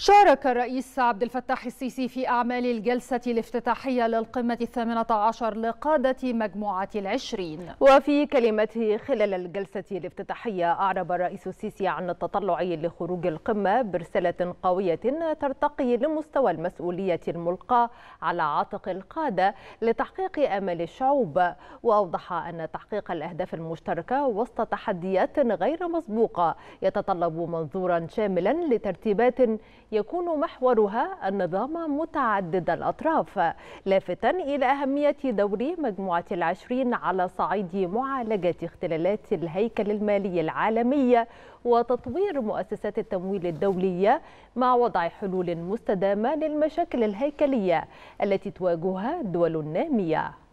شارك الرئيس عبد الفتاح السيسي في أعمال الجلسة الافتتاحية للقمة الثامنة عشر لقادة مجموعة العشرين وفي كلمته خلال الجلسة الافتتاحية أعرب الرئيس السيسي عن التطلع لخروج القمة برسالة قوية ترتقي لمستوى المسؤولية الملقاة على عاتق القادة لتحقيق آمال الشعوب وأوضح أن تحقيق الأهداف المشتركة وسط تحديات غير مسبوقة يتطلب منظورا شاملا لترتيبات يكون محورها النظام متعدد الأطراف لافتا إلى أهمية دور مجموعة العشرين على صعيد معالجة اختلالات الهيكل المالي العالمي وتطوير مؤسسات التمويل الدولية مع وضع حلول مستدامة للمشاكل الهيكلية التي تواجهها الدول النامية